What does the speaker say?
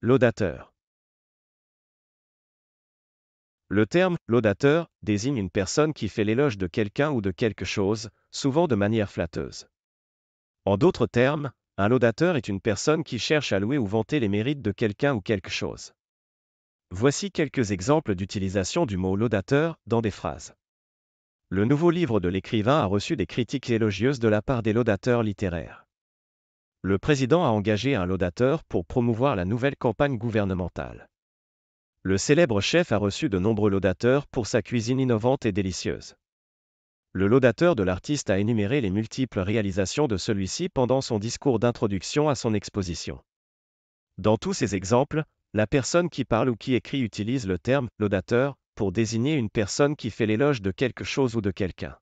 Laudateur. Le terme laudateur désigne une personne qui fait l'éloge de quelqu'un ou de quelque chose, souvent de manière flatteuse. En d'autres termes, un laudateur est une personne qui cherche à louer ou vanter les mérites de quelqu'un ou quelque chose. Voici quelques exemples d'utilisation du mot laudateur dans des phrases. Le nouveau livre de l'écrivain a reçu des critiques élogieuses de la part des laudateurs littéraires le président a engagé un laudateur pour promouvoir la nouvelle campagne gouvernementale. Le célèbre chef a reçu de nombreux laudateurs pour sa cuisine innovante et délicieuse. Le laudateur de l'artiste a énuméré les multiples réalisations de celui-ci pendant son discours d'introduction à son exposition. Dans tous ces exemples, la personne qui parle ou qui écrit utilise le terme laudateur pour désigner une personne qui fait l'éloge de quelque chose ou de quelqu'un.